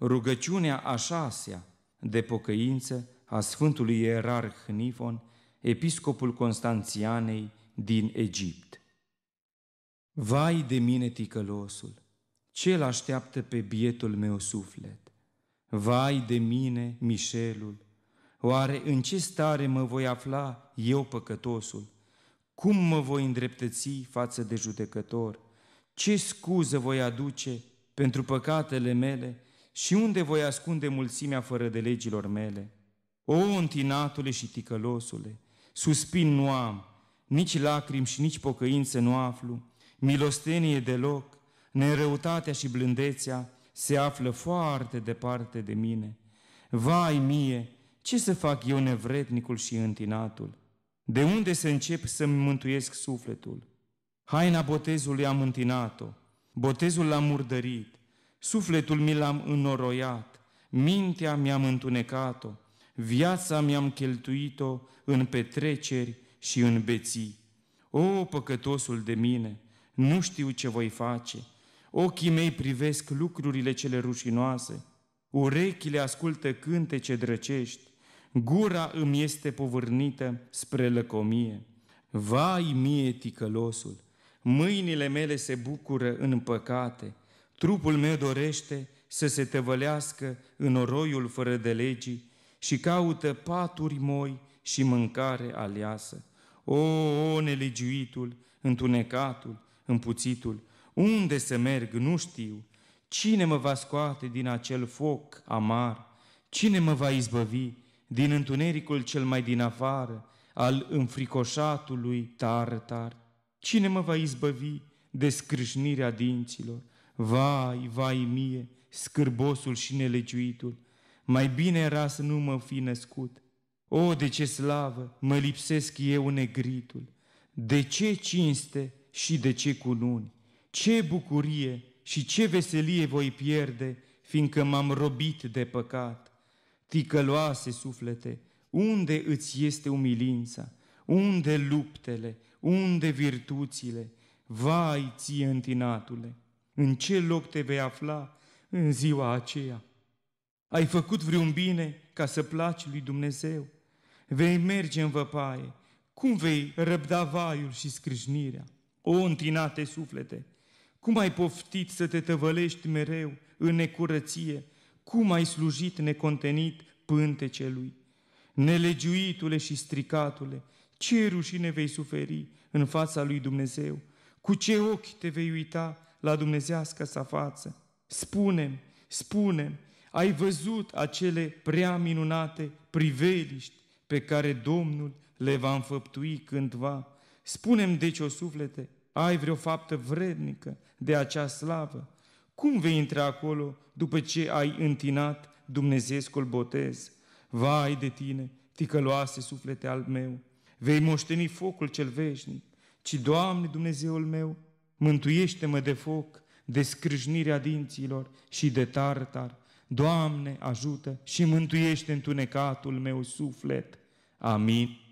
rugăciunea a șasea de pocăință a Sfântului Ierarh Nifon, episcopul Constanțianei din Egipt. Vai de mine, ticălosul, ce-l așteaptă pe bietul meu suflet? Vai de mine, Mișelul, oare în ce stare mă voi afla eu păcătosul? Cum mă voi îndreptăți față de judecător? Ce scuză voi aduce pentru păcatele mele și unde voi ascunde mulțimea fără de legilor mele? O, întinatule și ticălosule, suspin nu am, nici lacrimi și nici pocăință nu aflu, milostenie deloc, nerăutatea și blândețea se află foarte departe de mine. Vai mie, ce să fac eu nevrednicul și întinatul? De unde să încep să-mi mântuiesc sufletul? Haina botezului am întinat-o, botezul l-am murdărit, Sufletul mi l-am înoroiat, mintea mi-am întunecat-o, viața mi-am cheltuit-o în petreceri și în beții. O, păcătosul de mine, nu știu ce voi face, ochii mei privesc lucrurile cele rușinoase, urechile ascultă cântece drăcești, gura îmi este povârnită spre lăcomie. Vai mie, ticălosul, mâinile mele se bucură în păcate, Trupul meu dorește să se tăvălească în oroiul fără de legii și caută paturi moi și mâncare aleasă. O, o, nelegiuitul, întunecatul, împuțitul, unde să merg, nu știu. Cine mă va scoate din acel foc amar? Cine mă va izbăvi din întunericul cel mai din afară, al înfricoșatului tartar? Cine mă va izbăvi de scrâșnirea dinților? Vai, vai mie, scârbosul și nelegiuitul, mai bine era să nu mă fi născut. O, de ce slavă, mă lipsesc eu negritul, de ce cinste și de ce cununi, ce bucurie și ce veselie voi pierde, fiindcă m-am robit de păcat. Ticăloase suflete, unde îți este umilința, unde luptele, unde virtuțile, vai ție întinatule!' în ce loc te vei afla în ziua aceea. Ai făcut vreun bine ca să placi lui Dumnezeu? Vei merge în văpaie? Cum vei răbda vaiul și scrâșnirea? O, întinate suflete, cum ai poftit să te tăvălești mereu în necurăție? Cum ai slujit necontenit pântecelui? Nelegiuitule și stricatule, ce rușine vei suferi în fața lui Dumnezeu? Cu ce ochi te vei uita la dumnezească sa față. Spune, spune. ai văzut acele prea minunate priveliști pe care Domnul le va înfăptui cândva. Spunem deci, o suflete, ai vreo faptă vrednică de acea slavă? Cum vei intra acolo după ce ai întinat dumnezeescul botez? Vai de tine, ticăloase suflete al meu, vei moșteni focul cel veșnic, ci, Doamne Dumnezeul meu, mântuiește-mă de foc, de scrâșnirea dinților și de tartar. Doamne, ajută și mântuiește întunecatul meu suflet. Amin.